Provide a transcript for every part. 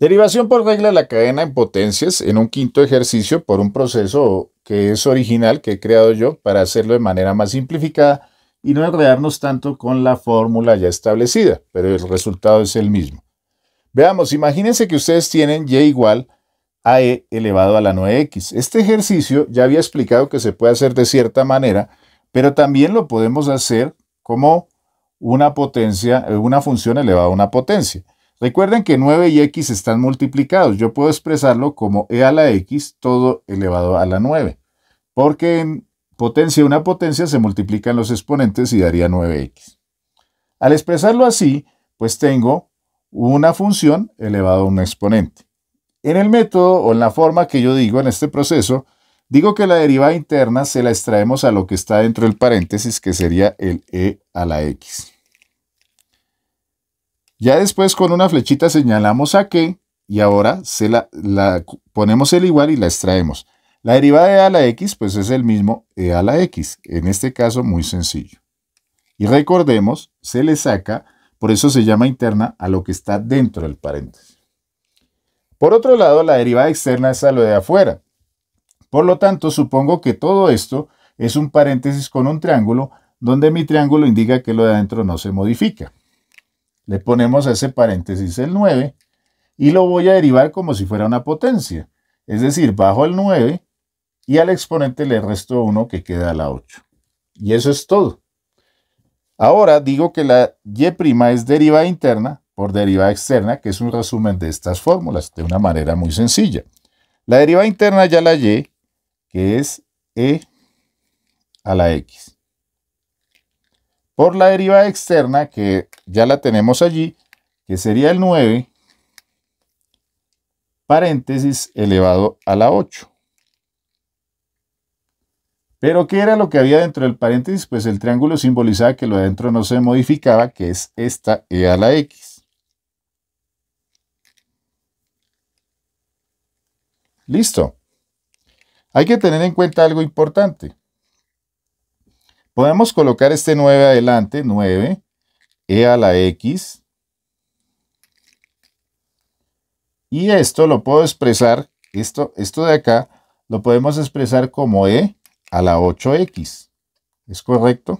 Derivación por regla de la cadena en potencias en un quinto ejercicio por un proceso que es original, que he creado yo para hacerlo de manera más simplificada y no enredarnos tanto con la fórmula ya establecida, pero el resultado es el mismo. Veamos, imagínense que ustedes tienen y igual a e elevado a la 9x. Este ejercicio ya había explicado que se puede hacer de cierta manera, pero también lo podemos hacer como una potencia, eh, una función elevada a una potencia. Recuerden que 9 y x están multiplicados. Yo puedo expresarlo como e a la x todo elevado a la 9, porque en potencia una potencia se multiplican los exponentes y daría 9x. Al expresarlo así, pues tengo una función elevado a un exponente. En el método o en la forma que yo digo en este proceso, digo que la derivada interna se la extraemos a lo que está dentro del paréntesis, que sería el e a la x. Ya después con una flechita señalamos a qué y ahora se la, ponemos el igual y la extraemos. La derivada de a la x pues es el mismo e a la x, en este caso muy sencillo. Y recordemos, se le saca, por eso se llama interna, a lo que está dentro del paréntesis. Por otro lado, la derivada externa es a lo de afuera. Por lo tanto, supongo que todo esto es un paréntesis con un triángulo, donde mi triángulo indica que lo de adentro no se modifica. Le ponemos a ese paréntesis el 9 y lo voy a derivar como si fuera una potencia. Es decir, bajo el 9 y al exponente le resto 1 que queda a la 8. Y eso es todo. Ahora digo que la y' es derivada interna por derivada externa, que es un resumen de estas fórmulas de una manera muy sencilla. La derivada interna ya la y, que es e a la x por la derivada externa, que ya la tenemos allí, que sería el 9, paréntesis elevado a la 8. Pero ¿qué era lo que había dentro del paréntesis? Pues el triángulo simbolizaba que lo de adentro no se modificaba, que es esta e a la x. Listo. Hay que tener en cuenta algo importante. Podemos colocar este 9 adelante, 9, e a la x. Y esto lo puedo expresar, esto, esto de acá, lo podemos expresar como e a la 8x. ¿Es correcto?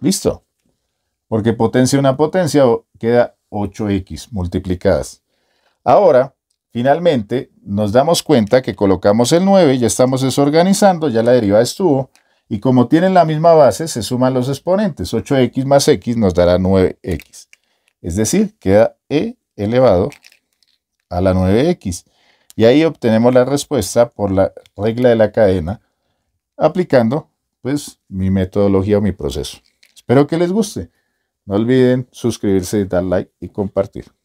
Listo. Porque potencia una potencia queda 8x multiplicadas. Ahora, finalmente, nos damos cuenta que colocamos el 9, ya estamos desorganizando, ya la derivada estuvo, y como tienen la misma base, se suman los exponentes. 8x más x nos dará 9x. Es decir, queda e elevado a la 9x. Y ahí obtenemos la respuesta por la regla de la cadena, aplicando pues mi metodología o mi proceso. Espero que les guste. No olviden suscribirse, dar like y compartir.